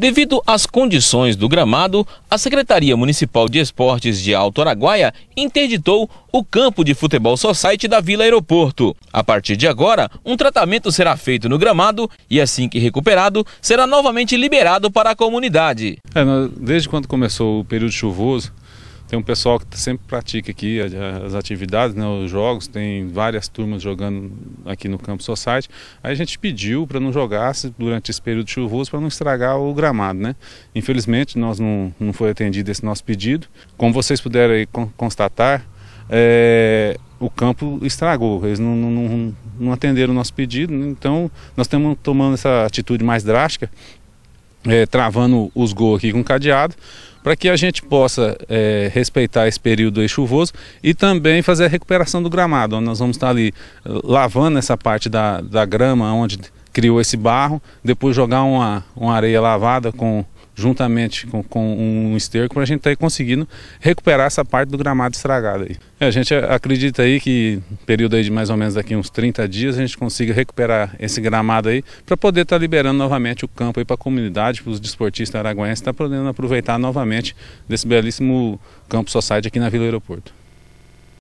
Devido às condições do gramado, a Secretaria Municipal de Esportes de Alto Araguaia interditou o campo de futebol society da Vila Aeroporto. A partir de agora, um tratamento será feito no gramado e assim que recuperado, será novamente liberado para a comunidade. É, desde quando começou o período chuvoso, tem um pessoal que sempre pratica aqui as atividades, né, os jogos, tem várias turmas jogando aqui no Campo Society. Aí a gente pediu para não jogar durante esse período chuvoso para não estragar o gramado. Né? Infelizmente, nós não, não foi atendido esse nosso pedido. Como vocês puderam aí constatar, é, o campo estragou, eles não, não, não, não atenderam o nosso pedido, né? então nós estamos tomando essa atitude mais drástica é, travando os gols aqui com cadeado, para que a gente possa é, respeitar esse período chuvoso e também fazer a recuperação do gramado, onde nós vamos estar ali eh, lavando essa parte da, da grama onde criou esse barro, depois jogar uma, uma areia lavada com juntamente com, com um esterco, para a gente estar tá conseguindo recuperar essa parte do gramado estragado aí. É, a gente acredita aí que período aí de mais ou menos daqui uns 30 dias a gente consiga recuperar esse gramado aí para poder estar tá liberando novamente o campo aí para a comunidade, para os desportistas araguenses, estar tá podendo aproveitar novamente desse belíssimo campo society aqui na Vila Aeroporto.